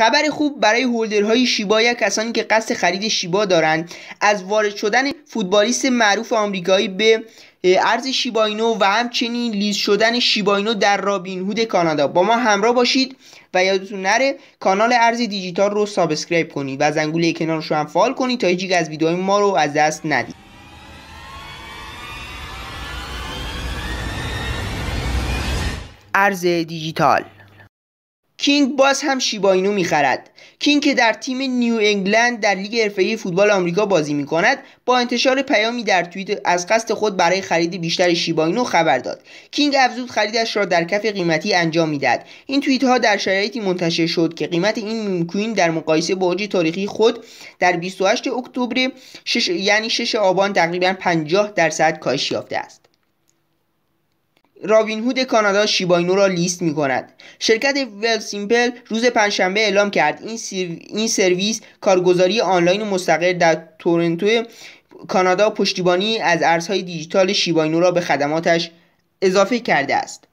خبر خوب برای هولدرهای شیبا یا کسانی که قصد خرید شیبا دارند از وارد شدن فوتبالیست معروف آمریکایی به ارز شیباینو و همچنین لیز شدن شیباینو در رابین هود کانادا با ما همراه باشید و یادتون نره کانال ارز دیجیتال رو سابسکرایب کنید و زنگوله کنارش رو هم فعال کنید تا هیچ از ویدیوهای ما رو از دست ندید ارز دیجیتال کینگ باز هم شیباینو میخرد کینگ که در تیم نیو انگلند در لیگ حرفه‌ای فوتبال آمریکا بازی میکند با انتشار پیامی در توییت از قصد خود برای خرید بیشتر شیباینو خبر داد کینگ افزود خریدش را در کف قیمتی انجام میدهد این توییت ها در شرایطی منتشر شد که قیمت این میمکوین در مقایسه با اوج تاریخی خود در 28 اکتبر یعنی 6 آبان تقریبا 50 درصد کاهش یافته است رابین هود کانادا شیباینو را لیست می کند شرکت ویل سیمپل روز پنجشنبه اعلام کرد این, این سرویس کارگزاری آنلاین مستقر در تورنتو کانادا پشتیبانی از ارزهای دیجیتال شیباینو را به خدماتش اضافه کرده است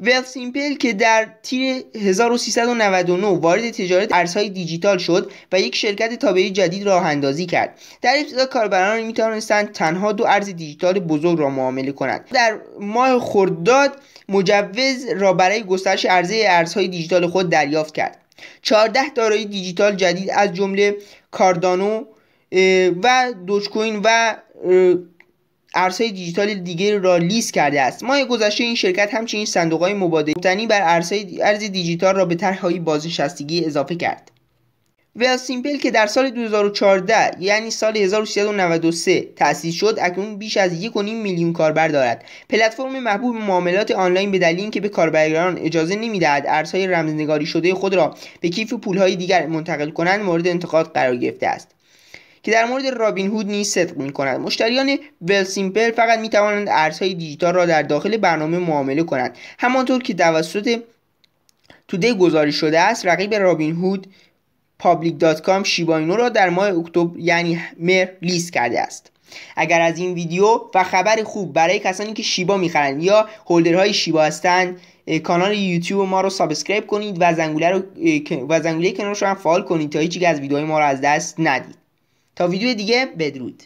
ویلسیمپل که در تیر 1399 وارد تجارت ارزهای دیجیتال شد و یک شرکت تابعی جدید راه اندازی کرد در ابتدا کاربران می توانستند تنها دو ارز دیجیتال بزرگ را معامله کنند در ماه خرداد مجوز را برای گسترش عرضه ارزهای دیجیتال خود دریافت کرد 14 دارایی دیجیتال جدید از جمله کاردانو و دوچکوین و ارزهای دیجیتال دیگری را لیست کرده است ماه گذشته این شرکت همچنین صندوقهای مبادله مبتنی بر ارزهای ارز دیجیتال را به طرحهای بازنشستگی اضافه کرد و سیمپل که در سال 2014 یعنی سال 1393 تأسیس شد اکنون بیش از 1.5 میلیون کاربر دارد پلتفرم محبوب معاملات آنلاین به دلیل اینکه به کاربران اجازه نمیدهد ارزهای رمزنگاری شده خود را به کیف پولهای دیگر منتقل کنند مورد انتقاد قرار گرفته است که در مورد رابین هود نیز صدق می کند مشتریان ولسیمپل فقط می توانند ارزهای دیجیتال را در داخل برنامه معامله کنند همانطور که توسط توده گزارش شده است رقیب رابین هود پابلیک دات کام شیباینو را در ماه اکتبر یعنی مر لیست کرده است اگر از این ویدیو و خبر خوب برای کسانی که شیبا میخرند یا هولدرهای شیبا هستند کانال یوتیوب ما رو سابسکرایب کنید و زنگوله رو و زنگوله کنارش رو فعال کنید تا هیچ از ویدیوهای ما رو از دست ندید تا ویدیو دیگه بدرود